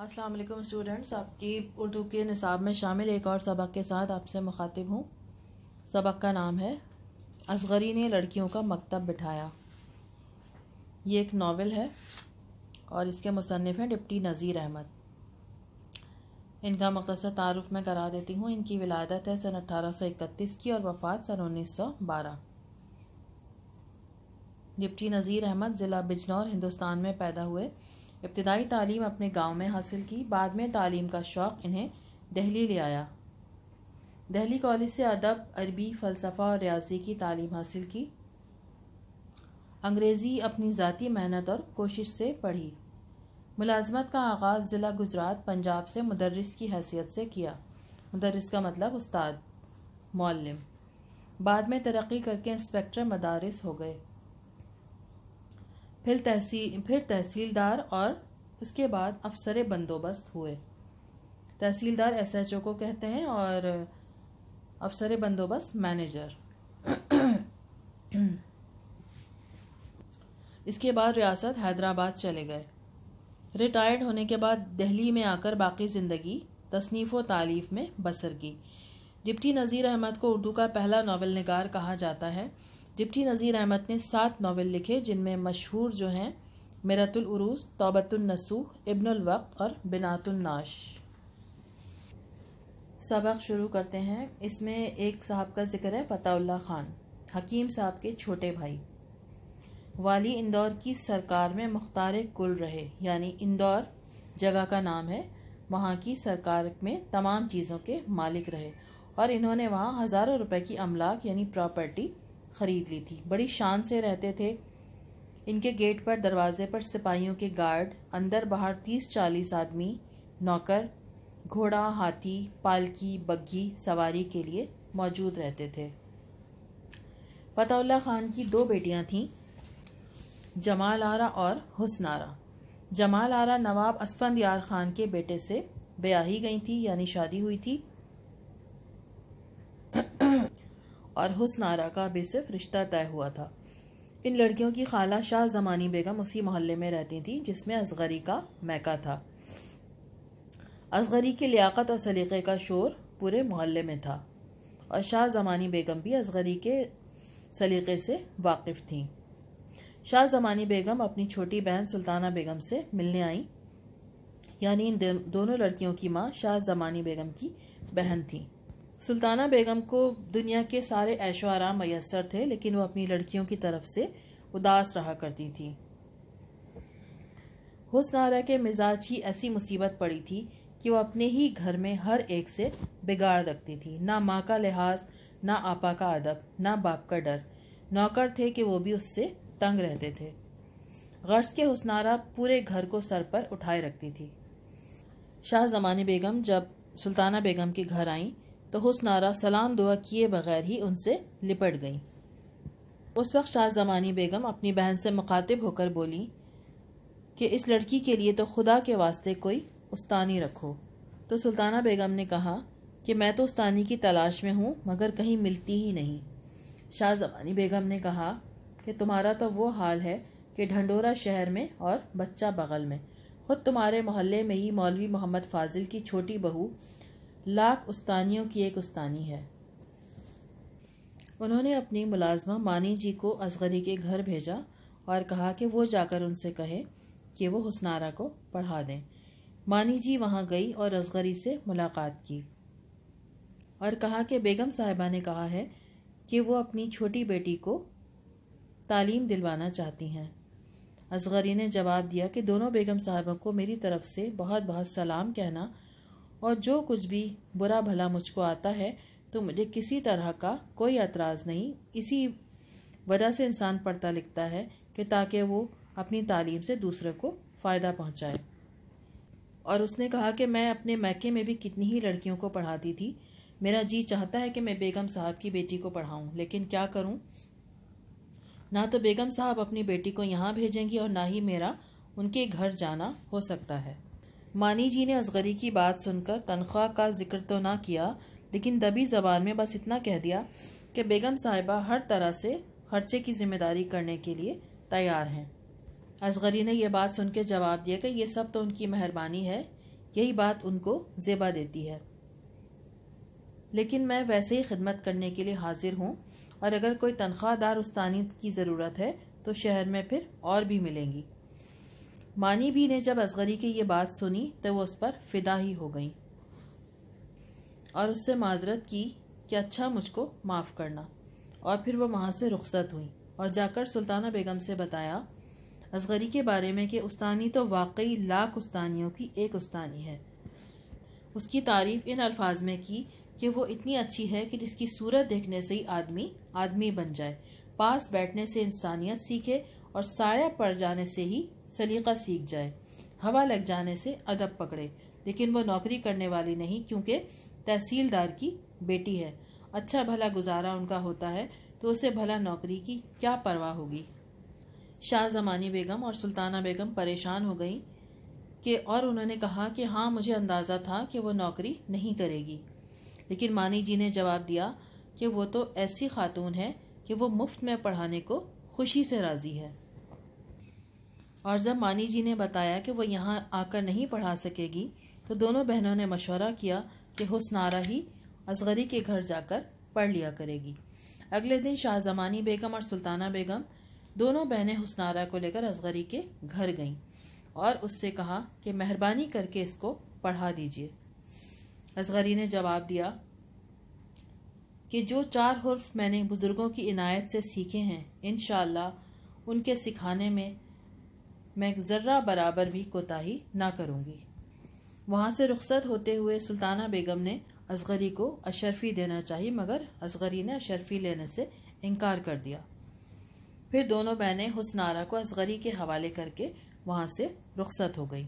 Aslam students आपकी उर्दू के निसाब में शामिल एक और सबक के साथ आपसे मुखातिब हूँ सबक का नाम है असगरी ने लड़कियों का मकतब बिठाया ये एक नावल है और इसके मुसनफ़ हैं डिप्टी नज़ीर अहमद इनका मकदसा तारफ़ मैं करा देती हूँ इनकी विलादत है सन अठारह सौ इकतीस की और वफ़ात सन उन्नीस सौ बारह डिप्टी नज़ीर अहमद ज़िला बिजनौर हिंदुस्तान में पैदा हुए इब्तदाई तालीम अपने गांव में हासिल की बाद में तालीम का शौक़ इन्हें दिल्ली ले आया दिल्ली कॉलेज से अदब अरबी फ़लसफ़ा और रियासी की तालीम हासिल की अंग्रेज़ी अपनी ज़ाती मेहनत और कोशिश से पढ़ी मुलाजमत का आगाज़ ज़िला गुजरात पंजाब से मदरस की हैसियत से किया मदरस का मतलब उस्ताद मौलम बाद में तरक्की करके इंस्पेक्टर मदारस हो गए फिर तहसील फिर तहसीलदार और उसके बाद अफसर बंदोबस्त हुए तहसीलदार एसएचओ को कहते हैं और अफसर बंदोबस्त मैनेजर इसके बाद रियासत हैदराबाद चले गए रिटायर्ड होने के बाद दिल्ली में आकर बाकी ज़िंदगी तसनीफ़ व तालीफ में बसर की डिप्टी नज़ीर अहमद को उर्दू का पहला नावल नगार कहा जाता है डिप्टी नज़ीर अहमद ने सात नावल लिखे जिनमें मशहूर जो हैं मेरतुल तोबतुलनसूह इब्नुल और बिनातुलनाश सबक शुरू करते हैं इसमें एक साहब का जिक्र है फ़ताउल्ला ख़ान हकीम साहब के छोटे भाई वाली इंदौर की सरकार में मुख्तार कुल रहे यानी इंदौर जगह का नाम है वहाँ की सरकार में तमाम चीज़ों के मालिक रहे और इन्होंने वहाँ हज़ारों रुपए की अमलाक यानी प्रॉपर्टी ख़रीद ली थी बड़ी शान से रहते थे इनके गेट पर दरवाजे पर सिपाहियों के गार्ड अंदर बाहर तीस चालीस आदमी नौकर घोड़ा हाथी पालकी बग्घी सवारी के लिए मौजूद रहते थे फतौल्ला खान की दो बेटियां थीं जमाल आरा और हुसन आरा जमाल आरा नवाब असफंद यार खान के बेटे से ब्याही गई थी यानी शादी हुई थी और हुसन आरा का सिर्फ रिश्ता तय हुआ था इन लड़कियों की खाला शाह जमानी बेगम उसी मोहल्ले में रहती थी जिसमें असगरी का मैका था असगरी की लियाकत और सलीक़े का शोर पूरे मोहल्ले में था और शाह जमानी बेगम भी असगरी के सलीक़े से वाकिफ़ थीं शाह जमानी बेगम अपनी छोटी बहन सुल्ताना बेगम से मिलने आईं यानी इन दोनों लड़कियों की माँ शाह जमानी बेगम की बहन थीं सुल्ताना बेगम को दुनिया के सारे ऐशो आराम मैसर थे लेकिन वह अपनी लड़कियों की तरफ से उदास रहा करती थी हुसन आरा के मिजाज की ऐसी मुसीबत पड़ी थी कि वह अपने ही घर में हर एक से बिगाड़ रखती थी ना माँ का लिहाज ना आपा का अदब ना बाप का डर नौकर थे कि वो भी उससे तंग रहते थे गर्ज के हुसनारा पूरे घर को सर पर उठाए रखती थी शाह जमानी बेगम जब सुल्ताना बेगम के घर आईं तो हुसनारा सलाम दुआ किए बगैर ही उनसे लिपट गई उस वक्त शाह जमानी बेगम अपनी बहन से मुखातिब होकर बोली कि इस लड़की के लिए तो खुदा के वास्ते कोई उस्तानी रखो तो सुल्ताना बेगम ने कहा कि मैं तो उस्तानी की तलाश में हूँ मगर कहीं मिलती ही नहीं शाह जमानी बेगम ने कहा कि तुम्हारा तो वो हाल है कि ढंडोरा शहर में और बच्चा बगल में ख़ुद तुम्हारे मोहल्ले में ही मौलवी मोहम्मद फाजिल की छोटी बहू लाख उस्तानियों की एक उस्तानी है उन्होंने अपनी मुलाजमा मानी जी को असगरी के घर भेजा और कहा कि वो जाकर उनसे कहे कि वो हुसनारा को पढ़ा दें मानी जी वहाँ गई और असगरी से मुलाकात की और कहा कि बेगम साहिबा ने कहा है कि वो अपनी छोटी बेटी को तालीम दिलवाना चाहती हैं असगरी ने जवाब दिया कि दोनों बेगम साहबा को मेरी तरफ से बहुत बहुत सलाम कहना और जो कुछ भी बुरा भला मुझको आता है तो मुझे किसी तरह का कोई एतराज़ नहीं इसी वजह से इंसान पढ़ता लिखता है कि ताकि वो अपनी तालीम से दूसरे को फ़ायदा पहुंचाए और उसने कहा कि मैं अपने मैके में भी कितनी ही लड़कियों को पढ़ाती थी मेरा जी चाहता है कि मैं बेगम साहब की बेटी को पढ़ाऊँ लेकिन क्या करूँ ना तो बेगम साहब अपनी बेटी को यहाँ भेजेंगी और ना ही मेरा उनके घर जाना हो सकता है मानी जी ने असगरी की बात सुनकर तनख्वाह का जिक्र तो ना किया लेकिन दबी जबान में बस इतना कह दिया कि बेगम साहिबा हर तरह से खर्चे की जिम्मेदारी करने के लिए तैयार हैं असगरी ने यह बात सुन के जवाब दिया कि यह सब तो उनकी मेहरबानी है यही बात उनको जेबा देती है लेकिन मैं वैसे ही खिदमत करने के लिए हाजिर हूँ और अगर कोई तनख्वाहदार उस्तानी की ज़रूरत है तो शहर में फिर और भी मिलेंगी मानी भी ने जब असगरी की ये बात सुनी तो वो उस पर फिदा ही हो गई और उससे माजरत की कि अच्छा मुझको माफ़ करना और फिर वो वहाँ से रुखसत हुई और जाकर सुल्ताना बेगम से बताया असगरी के बारे में कि उस्तानी तो वाकई लाख उस्तानियों की एक उस्तानी है उसकी तारीफ़ इन अल्फाज में की कि वो इतनी अच्छी है कि जिसकी सूरत देखने से ही आदमी आदमी बन जाए पास बैठने से इंसानियत सीखे और साया पड़ जाने से ही सलीका सीख जाए हवा लग जाने से अदब पकड़े लेकिन वो नौकरी करने वाली नहीं क्योंकि तहसीलदार की बेटी है अच्छा भला गुजारा उनका होता है तो उसे भला नौकरी की क्या परवाह होगी शाह जमानी बेगम और सुल्ताना बेगम परेशान हो गई कि और उन्होंने कहा कि हाँ मुझे अंदाज़ा था कि वो नौकरी नहीं करेगी लेकिन मानी जी ने जवाब दिया कि वो तो ऐसी खातून है कि वो मुफ्त में पढ़ाने को खुशी से राज़ी है और जब मानी जी ने बताया कि वह यहाँ आकर नहीं पढ़ा सकेगी तो दोनों बहनों ने मशवरा किया कि हुसनारा ही असगरी के घर जाकर पढ़ लिया करेगी अगले दिन शाहजमानी बेगम और सुल्ताना बेगम दोनों बहनें हुसनारा को लेकर असगरी के घर गईं और उससे कहा कि मेहरबानी करके इसको पढ़ा दीजिए असगरी ने जवाब दिया कि जो चार हर्फ मैंने बुज़ुर्गों की इनायत से सीखे हैं इन उनके सिखाने में मैं ज़र्रा बराबर भी कोताही ना करूँगी वहाँ से रुखसत होते हुए सुल्ताना बेगम ने असगरी को अशरफी देना चाहिए मगर असगरी ने अशरफी लेने से इनकार कर दिया फिर दोनों बहनें हुसनारा को असगरी के हवाले करके वहाँ से रुखसत हो गई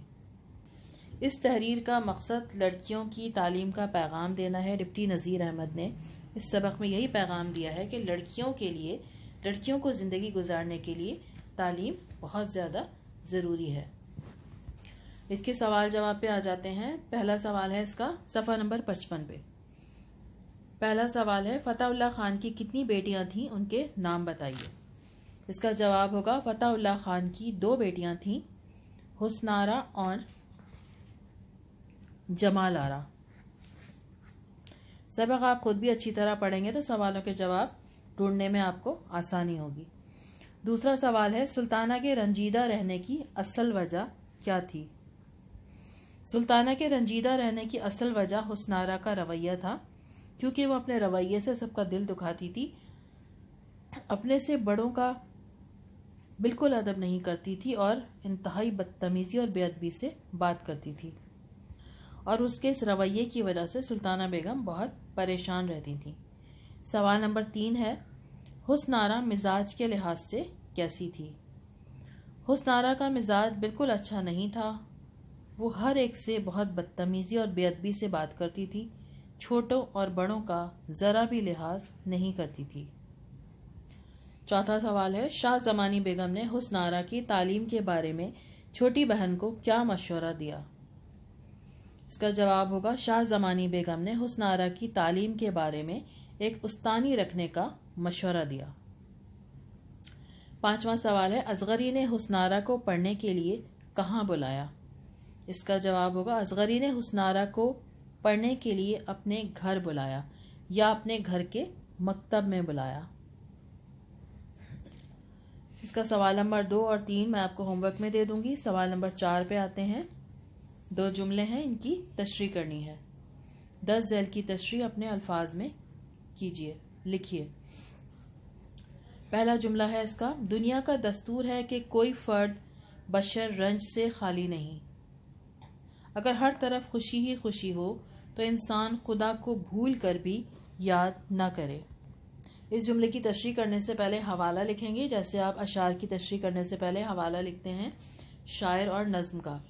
इस तहरीर का मकसद लड़कियों की तालीम का पैगाम देना है डिप्टी नज़ीर अहमद ने इस सबक में यही पैगाम दिया है कि लड़कियों के लिए लड़कियों को ज़िंदगी गुजारने के लिए तालीम बहुत ज़्यादा ज़रूरी है इसके सवाल जवाब पे आ जाते हैं पहला सवाल है इसका सफ़ा नंबर पचपन पे पहला सवाल है फ़तेह ख़ान की कितनी बेटियां थीं उनके नाम बताइए इसका जवाब होगा फ़तेह ख़ान की दो बेटियां थीं हुसनारा और जमालारा सबक आप ख़ुद भी अच्छी तरह पढ़ेंगे तो सवालों के जवाब ढूंढने में आपको आसानी होगी दूसरा सवाल है सुल्ताना के रंजीदा रहने की असल वजह क्या थी सुल्ताना के रंजीदा रहने की असल वजह हुसनारा का रवैया था क्योंकि वह अपने रवैये से सबका दिल दुखाती थी अपने से बड़ों का बिल्कुल अदब नहीं करती थी और इंतहाई बदतमीज़ी और बेअदबी से बात करती थी और उसके इस रवैये की वजह से सुल्ताना बेगम बहुत परेशान रहती थी सवाल नंबर तीन है हुसनारा मिजाज के लिहाज से कैसी थी हुसनारा का मिजाज बिल्कुल अच्छा नहीं था वो हर एक से बहुत बदतमीज़ी और बेअदबी से बात करती थी छोटों और बड़ों का ज़रा भी लिहाज नहीं करती थी चौथा सवाल है शाह जमानी बेगम ने हुसनारा की तालीम के बारे में छोटी बहन को क्या मशवरा दिया इसका जवाब होगा शाह जमानी बेगम ने हुसनारा की तालीम के बारे में एक उस्तानी रखने का मशवरा दिया पांचवा सवाल है असगरी ने हुसनारा को पढ़ने के लिए कहाँ बुलाया इसका जवाब होगा असगरी ने हुसनारा को पढ़ने के लिए अपने घर बुलाया या अपने घर के मकतब में बुलाया इसका सवाल नंबर दो और तीन मैं आपको होमवर्क में दे दूंगी सवाल नंबर चार पे आते हैं दो जुमले हैं इनकी तशरी करनी है दस जैल की तशरी अपने अल्फाज में कीजिए लिखिए पहला जुमला है इसका दुनिया का दस्तूर है कि कोई फ़र्द बशर रंज से खाली नहीं अगर हर तरफ खुशी ही खुशी हो तो इंसान खुदा को भूल कर भी याद ना करे इस जुमले की तशरी करने से पहले हवाला लिखेंगे जैसे आप अशार की तशरी करने से पहले हवाला लिखते हैं शायर और नज़म का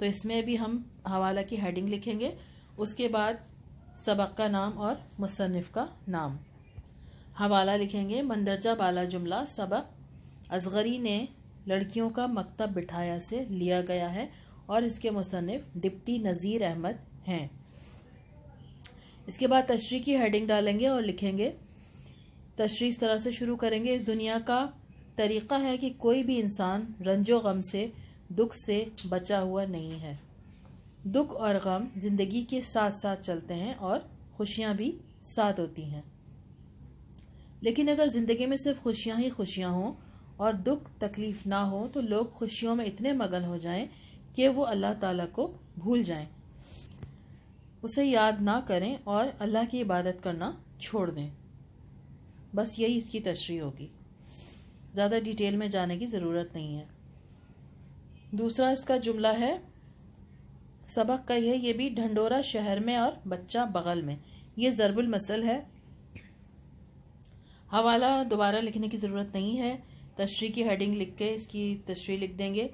तो इसमें भी हम हवाला की हेडिंग लिखेंगे उसके बाद सबक का नाम और मुसनफ़ का नाम हवाला लिखेंगे मंदरजा बाला जुमला सबक असगरी ने लड़कियों का मकतब बिठाया से लिया गया है और इसके मुसनफ़ डिप्टी नज़ीर अहमद हैं इसके बाद तशरी की हेडिंग डालेंगे और लिखेंगे तशरी इस तरह से शुरू करेंगे इस दुनिया का तरीक़ा है कि कोई भी इंसान रंजो गम से दुख से बचा हुआ नहीं है दुख और गम ज़िंदगी के साथ साथ चलते हैं और खुशियाँ भी साथ होती हैं लेकिन अगर ज़िंदगी में सिर्फ खुशियाँ ही खुशियाँ हों और दुख तकलीफ ना हो तो लोग खुशियों में इतने मगन हो जाएं कि वो अल्लाह ताला को भूल जाएं उसे याद ना करें और अल्लाह की इबादत करना छोड़ दें बस यही इसकी तशरी होगी ज़्यादा डिटेल में जाने की ज़रूरत नहीं है दूसरा इसका जुमला है सबक का यह ये भी ढंडोरा शहर में और बच्चा बगल में ये ज़रबुल मसल है हवाला दोबारा लिखने की ज़रूरत नहीं है तशरी की हेडिंग लिख के इसकी तशरी लिख देंगे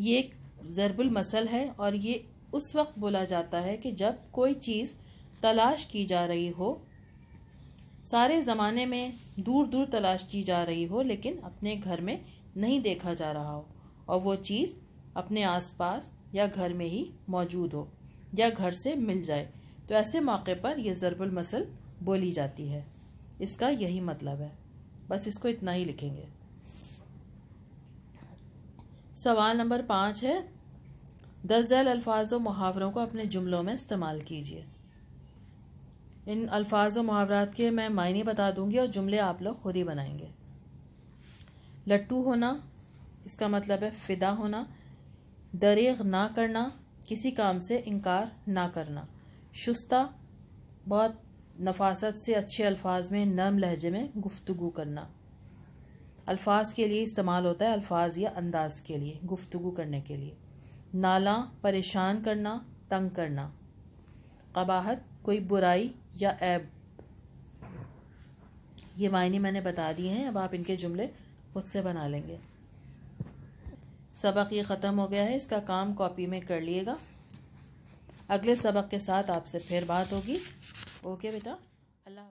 ये एक ज़रबुल मसल है और ये उस वक्त बोला जाता है कि जब कोई चीज़ तलाश की जा रही हो सारे ज़माने में दूर दूर तलाश की जा रही हो लेकिन अपने घर में नहीं देखा जा रहा हो और वो चीज़ अपने आसपास या घर में ही मौजूद हो या घर से मिल जाए तो ऐसे मौके पर यह ज़रबुल मसल बोली जाती है इसका यही मतलब है बस इसको इतना ही लिखेंगे सवाल नंबर पाँच है दस जैल अल्फाज व मुहावरों को अपने जुमलों में इस्तेमाल कीजिए इन अल्फाज व मुहावरात के मैं मायने बता दूंगी और जुमले आप लोग खुद ही बनाएंगे लट्टू होना इसका मतलब है फ़िदा होना दरेग ना करना किसी काम से इनकार ना करना शुस्ता बहुत नफासत से अच्छे अल्फाज में नरम लहजे में गुफ्तु करना अल्फाज के लिए इस्तेमाल होता है अल्फाज या अंदाज के लिए गुफ्तगु करने के लिए नाला परेशान करना तंग करना कबाहत कोई बुराई या ऐब ये मायने मैंने बता दिए हैं अब आप इनके जुमले खुद से बना लेंगे सबक ये ख़त्म हो गया है इसका काम कॉपी में कर लिएगा अगले सबक के साथ आपसे फिर बात होगी ओके बेटा अल्लाह